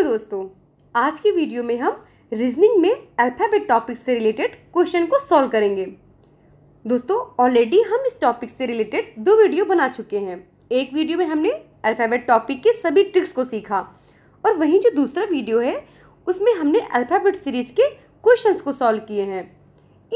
hello दोस्तों आज की वीडियो में हम रीजनिंग में अल्फ़ाबेट टॉपिक से रिलेटेड क्वेश्चन को सॉल्व करेंगे दोस्तों ऑलरेडी हम इस टॉपिक से रिलेटेड दो वीडियो बना चुके हैं एक वीडियो में हमने अल्फ़ाबेट टॉपिक के सभी ट्रिक्स को सीखा और वहीं जो दूसरा वीडियो है उसमें हमने अल्फ़ाबेट सीरीज के क्वेश्चन को सॉल्व किए हैं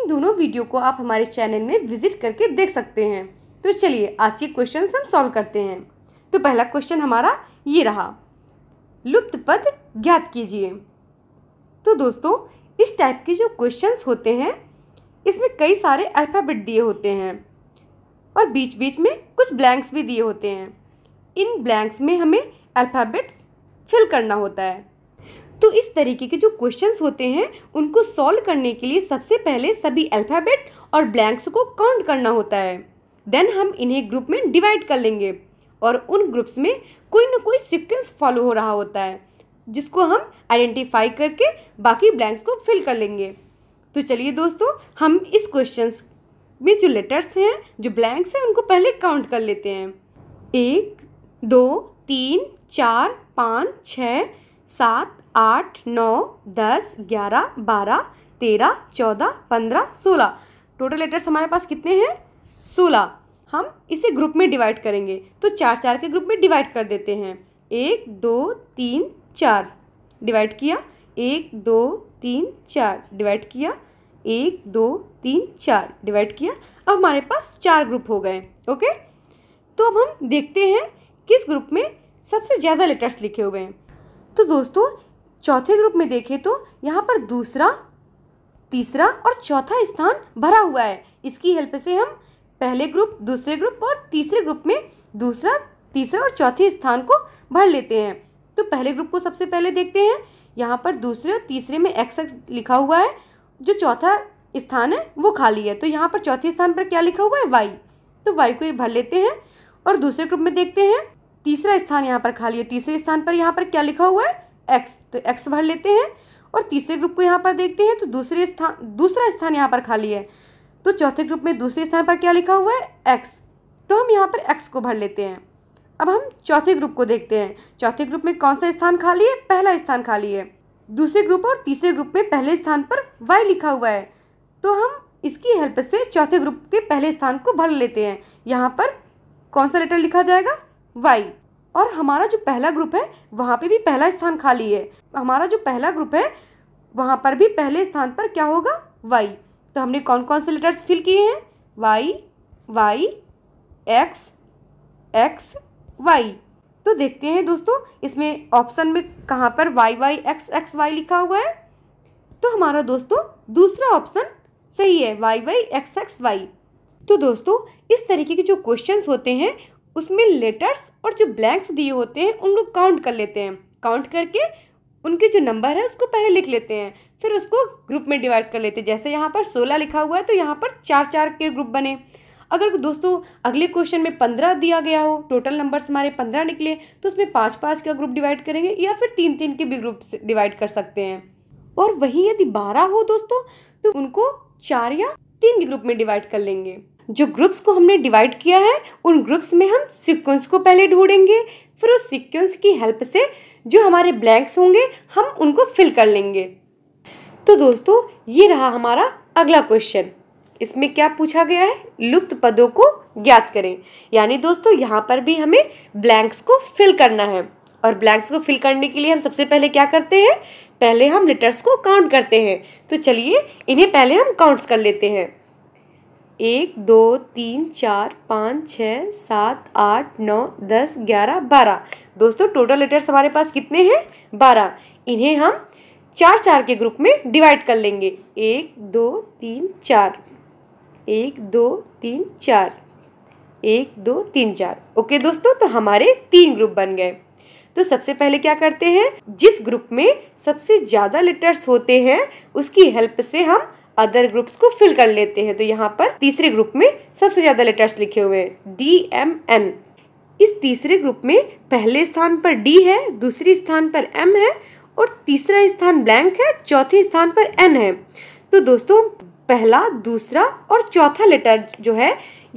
इन दोनों वीडियो को आप हमारे चैनल में विजिट करके देख सकते हैं तो चलिए आज के क्वेश्चन हम सॉल्व करते हैं तो पहला क्वेश्चन हमारा ये रहा लुप्त पद ज्ञात कीजिए तो दोस्तों इस टाइप के जो क्वेश्चंस होते हैं इसमें कई सारे अल्फ़ाबेट दिए होते हैं और बीच बीच में कुछ ब्लैंक्स भी दिए होते हैं इन ब्लैंक्स में हमें अल्फ़ाबेट्स फिल करना होता है तो इस तरीके के जो क्वेश्चंस होते हैं उनको सॉल्व करने के लिए सबसे पहले सभी अल्फ़ाबेट और ब्लैंक्स को काउंट करना होता है देन हम इन्हें ग्रुप में डिवाइड कर लेंगे और उन ग्रुप्स में कोई ना कोई सिक्वेंस फॉलो हो रहा होता है जिसको हम आइडेंटिफाई करके बाकी ब्लैंक्स को फिल कर लेंगे तो चलिए दोस्तों हम इस क्वेश्चन में जो लेटर्स हैं जो ब्लैंक्स हैं उनको पहले काउंट कर लेते हैं एक दो तीन चार पाँच छ सात आठ नौ दस ग्यारह बारह तेरह चौदह पंद्रह सोलह टोटल लेटर्स हमारे पास कितने हैं सोलह हम इसे ग्रुप में डिवाइड करेंगे तो चार चार के ग्रुप में डिवाइड कर देते हैं एक दो तीन चार डिवाइड किया एक दो तीन चार डिवाइड किया एक दो तीन चार डिवाइड किया अब हमारे पास चार ग्रुप हो गए ओके तो अब हम देखते हैं किस ग्रुप में सबसे ज़्यादा लेटर्स लिखे हुए हैं तो दोस्तों चौथे ग्रुप में देखें तो यहाँ पर दूसरा तीसरा और चौथा स्थान भरा हुआ है इसकी हेल्प से हम पहले ग्रुप दूसरे ग्रुप और तीसरे ग्रुप में दूसरा तीसरा और चौथे स्थान को भर लेते हैं तो पहले ग्रुप को सबसे पहले देखते हैं यहाँ पर दूसरे और तीसरे में एक्स एक्स लिखा हुआ है जो चौथा स्थान है वो खाली है तो यहाँ पर चौथे स्थान पर क्या लिखा हुआ है वाई तो वाई को ये भर लेते हैं और दूसरे ग्रुप में देखते हैं तीसरा स्थान यहाँ पर खाली है तीसरे स्थान पर यहाँ पर क्या लिखा हुआ है एक्स तो एक्स भर लेते हैं और तीसरे ग्रुप को यहाँ पर देखते हैं तो दूसरे स्थान दूसरा स्थान यहाँ पर खाली है तो चौथे ग्रुप में दूसरे स्थान पर क्या लिखा हुआ है एक्स तो हम यहाँ पर एक्स को भर लेते हैं अब हम चौथे ग्रुप को देखते हैं चौथे ग्रुप में कौन सा स्थान खाली है पहला स्थान खाली है दूसरे ग्रुप और तीसरे ग्रुप में पहले स्थान पर वाई लिखा हुआ है तो हम इसकी हेल्प से चौथे ग्रुप के पहले स्थान को भर लेते हैं यहाँ पर कौन सा लेटर लिखा जाएगा वाई और हमारा जो पहला ग्रुप है वहाँ पे भी पहला स्थान खाली है हमारा जो पहला ग्रुप है वहाँ पर भी पहले स्थान पर क्या होगा वाई तो हमने कौन कौन से लेटर्स फिल किए हैं Y Y X X Y तो देखते हैं दोस्तों इसमें ऑप्शन में कहाँ पर Y Y X X Y लिखा हुआ है तो हमारा दोस्तों दूसरा ऑप्शन सही है Y Y X X Y तो दोस्तों इस तरीके के जो क्वेश्चंस होते हैं उसमें लेटर्स और जो ब्लैंक्स दिए होते हैं उनको काउंट कर लेते हैं काउंट करके उनके जो नंबर है उसको पहले लिख लेते हैं फिर उसको ग्रुप में डिवाइड कर लेते हैं जैसे यहाँ पर सोलह लिखा हुआ है तो यहाँ पर चार चार के ग्रुप बने अगर दोस्तों अगले क्वेश्चन में पंद्रह दिया गया हो टोटल नंबर्स हमारे पंद्रह निकले तो उसमें पाँच पाँच का ग्रुप डिवाइड करेंगे या फिर तीन तीन के भी ग्रुप डिवाइड कर सकते हैं और वहीं यदि बारह हो दोस्तों तो उनको चार या तीन ग्रुप में डिवाइड कर लेंगे जो ग्रुप्स को हमने डिवाइड किया है उन ग्रुप्स में हम सिक्वेंस को पहले ढूंढेंगे फिर उस सिक्वेंस की हेल्प से जो हमारे ब्लैंक्स होंगे हम उनको फिल कर लेंगे तो दोस्तों ये रहा हमारा अगला क्वेश्चन इसमें क्या पूछा गया है लुप्त पदों को ज्ञात करें यानी दोस्तों यहाँ पर भी हमें ब्लैंक्स को फिल करना है और ब्लैंक्स को फिल करने के लिए हम सबसे पहले क्या करते हैं पहले हम लेटर्स को काउंट करते हैं तो चलिए इन्हें पहले हम काउंट्स कर लेते हैं एक दो तीन चार पाँच छः सात आठ नौ दस ग्यारह बारह दोस्तों टोटल लेटर्स हमारे पास कितने हैं बारह इन्हें हम चार चार के ग्रुप में डिवाइड कर लेंगे एक दो तीन चार एक दो तीन चार एक दो तीन चार ओके दोस्तों तो हमारे तीन ग्रुप बन गए तो सबसे पहले क्या करते हैं जिस ग्रुप में सबसे ज़्यादा लेटर्स होते हैं उसकी हेल्प से हम अदर ग्रुप्स को फिल कर लेते हैं तो यहाँ पर तीसरे ग्रुप में सबसे ज़्यादा लेटर्स लिखे हुए डी एम एन इस तीसरे ग्रुप में पहले स्थान पर डी है दूसरे स्थान पर एम है और तीसरा स्थान ब्लैंक है चौथे स्थान पर एन है तो दोस्तों पहला दूसरा और चौथा लेटर जो है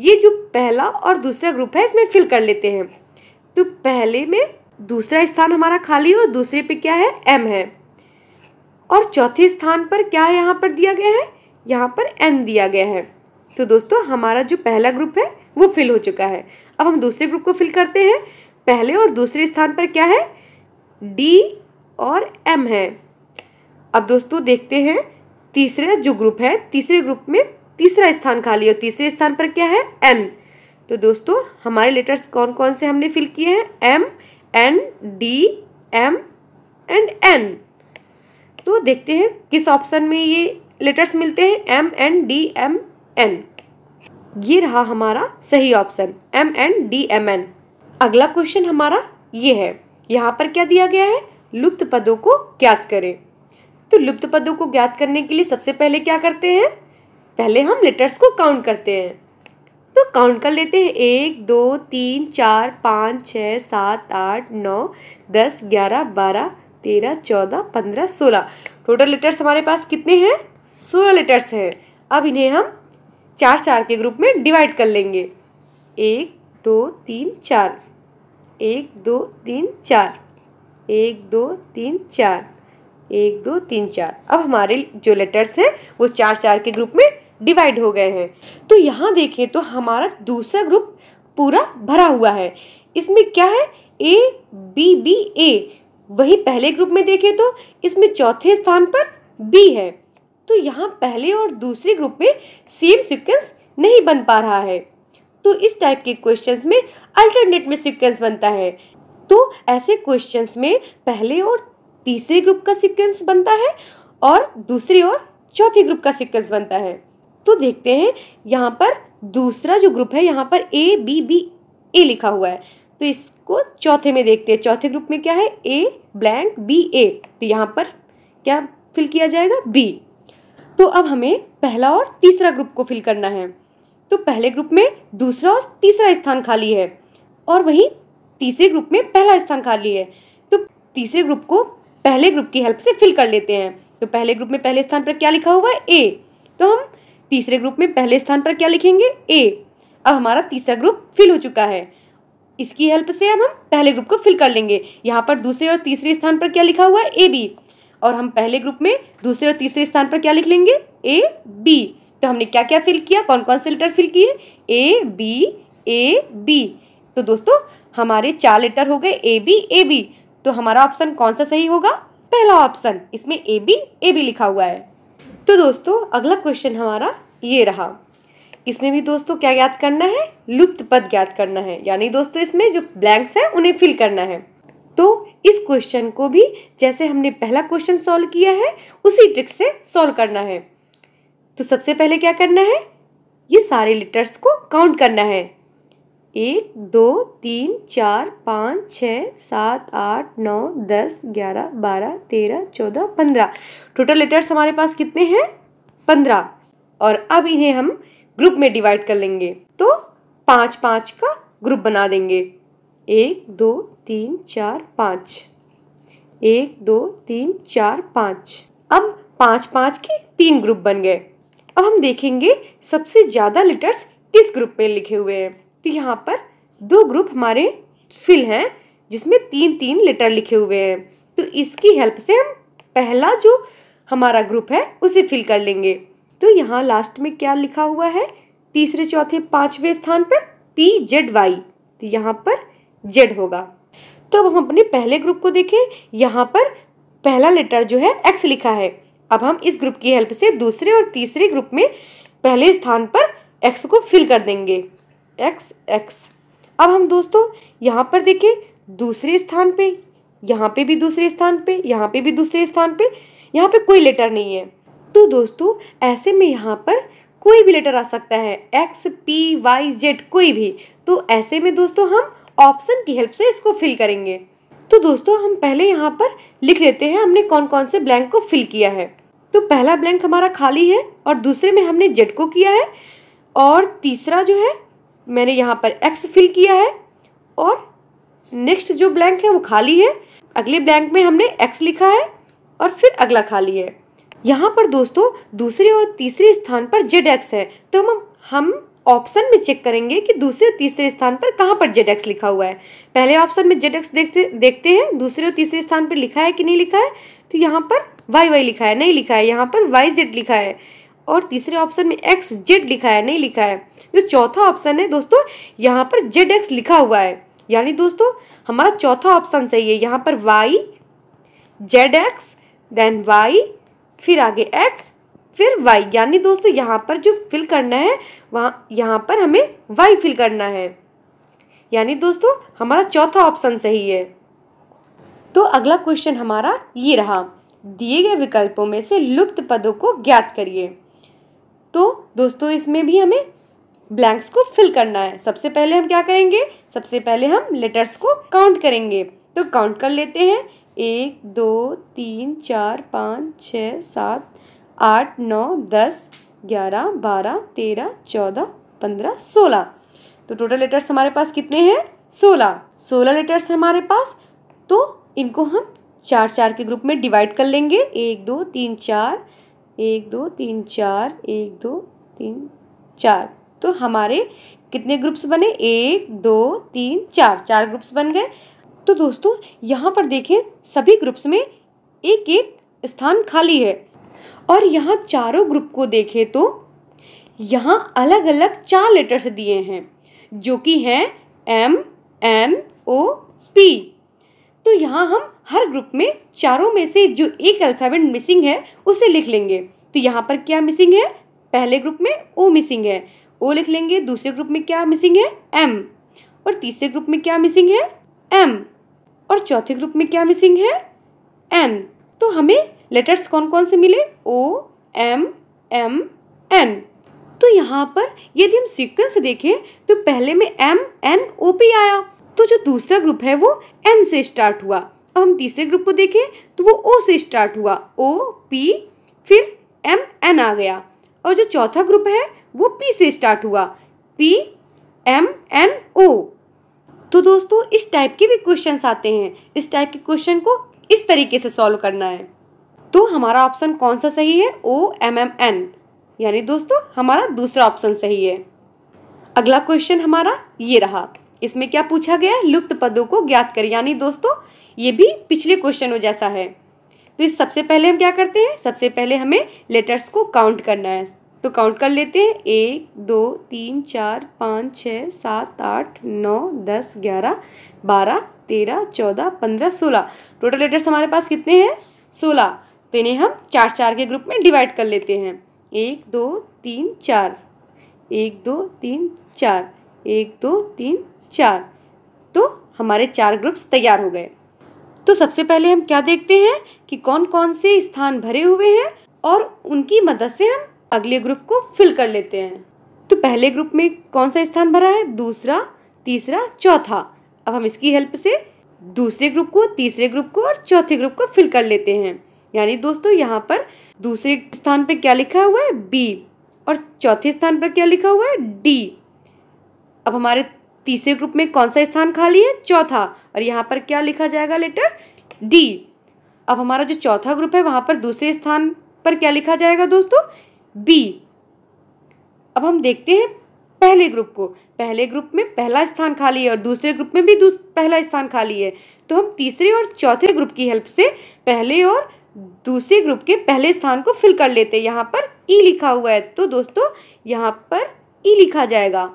ये जो पहला और दूसरा ग्रुप है इसमें फिल कर लेते हैं तो पहले में दूसरा स्थान हमारा खाली और दूसरे पे क्या है एम है और चौथे स्थान पर क्या यहाँ पर दिया गया है यहाँ पर एन दिया गया है तो दोस्तों हमारा जो पहला ग्रुप है वो फिल हो चुका है अब हम दूसरे ग्रुप को फिल करते हैं पहले और दूसरे स्थान पर क्या है डी और एम है अब दोस्तों देखते हैं तीसरा जो ग्रुप है तीसरे ग्रुप में तीसरा स्थान खाली है तीसरे स्थान पर क्या है एन तो दोस्तों हमारे लेटर्स कौन कौन से हमने फिल किए हैं M N D M and N तो देखते हैं किस ऑप्शन में ये लेटर्स मिलते हैं M N D M N ये रहा हमारा सही option M N D M N अगला क्वेश्चन हमारा ये है यहाँ पर क्या दिया गया है लुप्त पदों को ज्ञात करें तो लुप्त पदों को ज्ञात करने के लिए सबसे पहले क्या करते हैं पहले हम लेटर्स को काउंट करते हैं तो काउंट कर लेते हैं एक दो तीन चार पाँच छः सात आठ नौ दस ग्यारह बारह तेरह चौदह पंद्रह सोलह टोटल लेटर्स हमारे पास कितने हैं सोलह लेटर्स हैं अब इन्हें हम चार चार के ग्रुप में डिवाइड कर लेंगे एक दो तीन चार एक दो तीन चार एक दो तीन चार एक दो तीन चार अब हमारे जो लेटर्स हैं वो चार चार के ग्रुप में डिवाइड हो गए हैं तो यहाँ देखें तो हमारा दूसरा ग्रुप पूरा भरा हुआ है इसमें क्या है ए बी बी ए वही पहले ग्रुप में देखें तो इसमें चौथे स्थान पर बी है तो यहाँ पहले और दूसरे ग्रुप में सेम सीक्वेंस नहीं बन पा रहा है तो इस टाइप के क्वेश्चंस में अल्टरनेट में सीक्वेंस बनता है तो ऐसे क्वेश्चंस में पहले और तीसरे ग्रुप का सीक्वेंस बनता है और दूसरे और चौथे ग्रुप का सीक्वेंस बनता है तो देखते हैं यहाँ पर दूसरा जो ग्रुप है यहाँ पर ए बी बी ए लिखा हुआ है तो इसको चौथे में देखते हैं चौथे ग्रुप में क्या है ए ब्लैंक बी ए तो यहाँ पर क्या फिल किया जाएगा बी तो अब हमें पहला और तीसरा ग्रुप को फिल करना है तो पहले ग्रुप में दूसरा और तीसरा स्थान खाली है और वहीं तीसरे ग्रुप में पहला स्थान खाली है तो तीसरे ग्रुप को पहले ग्रुप की हेल्प से फिल कर लेते हैं तो पहले ग्रुप में पहले स्थान पर क्या लिखा हुआ है ए तो हम तीसरे ग्रुप में पहले स्थान पर क्या लिखेंगे ए अब हमारा तीसरा ग्रुप फिल हो चुका है इसकी हेल्प से अब हम पहले ग्रुप को फिल कर लेंगे यहाँ पर दूसरे और तीसरे स्थान पर क्या लिखा हुआ है ए बी और हम पहले ग्रुप में दूसरे और तीसरे स्थान पर क्या लिख लेंगे ए बी तो हमने क्या क्या फिल किया कौन कौन से लेटर फिल किए ए बी ए बी तो दोस्तों हमारे चार लेटर हो गए ए बी ए बी तो हमारा ऑप्शन कौन सा सही होगा पहला ऑप्शन इसमें ए बी ए बी लिखा हुआ है तो दोस्तों अगला क्वेश्चन हमारा ये रहा इसमें भी दोस्तों क्या ज्ञात करना है लुप्त पद ज्ञात करना है यानी दोस्तों इसमें जो ब्लैंक्स है उन्हें फिल करना है तो इस क्वेश्चन को भी जैसे हमने पहला क्वेश्चन सॉल्व किया है उसी ट्रिक से सॉल्व करना है तो सबसे पहले क्या करना है ये सारे लेटर्स को काउंट करना है एक दो तीन चार पाँच छ सात आठ नौ दस ग्यारह बारह तेरह चौदह पंद्रह टोटल लेटर्स हमारे पास कितने हैं पंद्रह और अब इन्हें हम ग्रुप में डिवाइड कर लेंगे तो पाँच पाँच का ग्रुप बना देंगे एक दो तीन चार पाँच एक दो तीन चार पाँच अब पाँच पाँच के तीन ग्रुप बन गए अब हम देखेंगे सबसे ज़्यादा लेटर्स किस ग्रुप में लिखे हुए हैं तो यहाँ पर दो ग्रुप हमारे फिल हैं जिसमें तीन तीन लेटर लिखे हुए हैं तो इसकी हेल्प से हम पहला जो हमारा ग्रुप है उसे फिल कर लेंगे तो यहाँ लास्ट में क्या लिखा हुआ है तीसरे चौथे पांचवें स्थान पर पी जेड वाई तो यहाँ पर जेड होगा तो अब हम अपने पहले ग्रुप को देखें यहाँ पर पहला लेटर जो है एक्स लिखा है अब हम इस ग्रुप की हेल्प से दूसरे और तीसरे ग्रुप में पहले स्थान पर एक्स को फिल कर देंगे एक्स एक्स अब हम दोस्तों यहाँ पर देखें दूसरे स्थान पे यहाँ पे भी दूसरे स्थान पे यहाँ पे भी दूसरे स्थान पे यहाँ पे कोई लेटर नहीं है तो दोस्तों ऐसे में यहाँ पर कोई भी लेटर आ सकता है एक्स पी वाई जेड कोई भी तो ऐसे में दोस्तों हम ऑप्शन की हेल्प से इसको फिल करेंगे तो दोस्तों हम पहले यहाँ पर लिख लेते हैं हमने कौन कौन से ब्लैंक को फिल किया है तो पहला ब्लैंक हमारा खाली है और दूसरे में हमने जेड को किया है और तीसरा जो है मैंने यहाँ पर एक्स फिल किया है और नेक्स्ट जो ब्लैंक है वो खाली है अगले ब्लैंक में हमने एक्स लिखा है और फिर अगला खाली है यहाँ पर दोस्तों दूसरे और तीसरे स्थान पर जेड एक्स है तो हम हम ऑप्शन में चेक करेंगे कि दूसरे और तीसरे स्थान पर कहाँ पर जेड एक्स लिखा हुआ है पहले ऑप्शन में जेड एक्स देखते देखते हैं दूसरे और तीसरे स्थान पर लिखा है कि नहीं लिखा है तो यहाँ पर वाई वाई लिखा है नहीं लिखा है यहाँ पर वाई जेड लिखा है और तीसरे ऑप्शन में एक्स जेड लिखा है नहीं लिखा है जो चौथा ऑप्शन है दोस्तों यहाँ पर जेड एक्स लिखा हुआ है यानी दोस्तों हमारा चौथा ऑप्शन सही है यहाँ पर Y Z X then Y फिर आगे एक्स फिर वाई यानी दोस्तों यहाँ पर जो फिल करना है वहाँ यहाँ पर हमें y फिल करना है यानी दोस्तों हमारा चौथा ऑप्शन सही है तो अगला क्वेश्चन हमारा ये रहा दिए गए विकल्पों में से लुप्त पदों को ज्ञात करिए तो दोस्तों इसमें भी हमें ब्लैंक्स को फिल करना है सबसे पहले हम क्या करेंगे सबसे पहले हम लेटर्स को काउंट करेंगे तो काउंट कर लेते हैं एक दो तीन चार पाँच छः सात आठ नौ दस ग्यारह बारह तेरह चौदह पंद्रह सोलह तो टोटल लेटर्स हमारे पास कितने हैं सोलह सोलह लेटर्स हमारे पास तो इनको हम चार चार के ग्रुप में डिवाइड कर लेंगे एक दो तीन चार एक दो तीन चार एक दो तीन चार तो हमारे कितने ग्रुप्स बने एक दो तीन चार चार ग्रुप्स बन गए तो दोस्तों यहाँ पर देखें सभी ग्रुप्स में एक एक स्थान खाली है और यहाँ चारों ग्रुप को देखें तो यहाँ अलग अलग चार लेटर्स दिए हैं जो कि हैं एम एन ओ पी तो यहाँ हम हर ग्रुप में चारों में से जो एक अल्फ़ाबेट मिसिंग है उसे लिख लेंगे तो यहाँ पर क्या मिसिंग है पहले ग्रुप में ओ मिसिंग है ओ लिख लेंगे दूसरे ग्रुप में क्या मिसिंग है एम और तीसरे ग्रुप में क्या मिसिंग है एम और चौथे ग्रुप में क्या मिसिंग है एन तो हमें लेटर्स कौन कौन से मिले ओ एम एम एन तो यहाँ पर यदि हम सीक्वेंस देखें तो पहले में एम एन ओ पी आया तो जो दूसरा ग्रुप है वो एन से स्टार्ट हुआ अब हम तीसरे ग्रुप को देखें तो वो ओ से स्टार्ट हुआ ओ पी फिर एम एन आ गया और जो चौथा ग्रुप है वो पी से स्टार्ट हुआ पी एम एन दोस्तों इस टाइप के भी क्वेश्चन आते हैं इस टाइप के क्वेश्चन को इस तरीके से सॉल्व करना है तो हमारा ऑप्शन कौन सा सही है ओ एम एम एन यानी दोस्तों हमारा दूसरा ऑप्शन सही है अगला क्वेश्चन हमारा ये रहा इसमें क्या पूछा गया है लुप्त पदों को ज्ञात करें यानी दोस्तों ये भी पिछले क्वेश्चनों जैसा है तो इस सबसे पहले हम क्या करते हैं सबसे पहले हमें लेटर्स को काउंट करना है तो काउंट कर लेते हैं एक दो तीन चार पाँच छः सात आठ नौ दस ग्यारह बारह तेरह चौदह पंद्रह सोलह टोटल लेटर्स हमारे पास कितने हैं सोलह तो इन्हें हम चार चार के ग्रुप में डिवाइड कर लेते हैं एक दो तीन चार एक दो तीन चार एक दो तीन चार तो हमारे चार ग्रुप्स तैयार हो गए तो सबसे पहले हम क्या देखते हैं कि कौन कौन से स्थान भरे हुए हैं और उनकी मदद से हम अगले ग्रुप को फिल कर लेते हैं तो पहले ग्रुप में कौन सा स्थान भरा है दूसरा तीसरा चौथा अब हम इसकी हेल्प से दूसरे ग्रुप को तीसरे ग्रुप को और चौथे ग्रुप को फिल कर लेते हैं यानी दोस्तों यहाँ पर दूसरे स्थान पर क्या लिखा हुआ है बी और चौथे स्थान पर क्या लिखा हुआ है डी अब हमारे तीसरे ग्रुप में कौन सा स्थान खाली है चौथा और यहाँ पर क्या लिखा जाएगा लेटर डी अब हमारा जो चौथा ग्रुप है वहाँ पर दूसरे स्थान पर क्या लिखा जाएगा दोस्तों बी अब हम देखते हैं पहले ग्रुप को पहले ग्रुप में पहला स्थान खाली है और दूसरे ग्रुप में भी पहला स्थान खाली है तो हम तीसरे और चौथे ग्रुप की हेल्प से पहले और दूसरे ग्रुप के पहले स्थान को फिल कर लेते हैं यहाँ पर ई e लिखा हुआ है तो दोस्तों यहाँ पर ई e लिखा जाएगा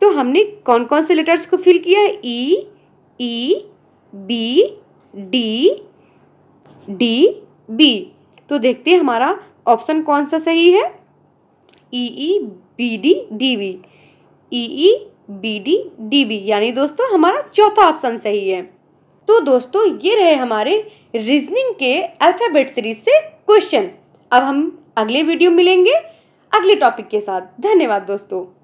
तो हमने कौन कौन से लेटर्स को फिल किया है E E B D D B तो देखते हैं हमारा ऑप्शन कौन सा सही है E E B D D B E E B D D B यानी दोस्तों हमारा चौथा ऑप्शन सही है तो दोस्तों ये रहे हमारे रीजनिंग के अल्फ़ाबेट सीरीज से क्वेश्चन अब हम अगले वीडियो मिलेंगे अगले टॉपिक के साथ धन्यवाद दोस्तों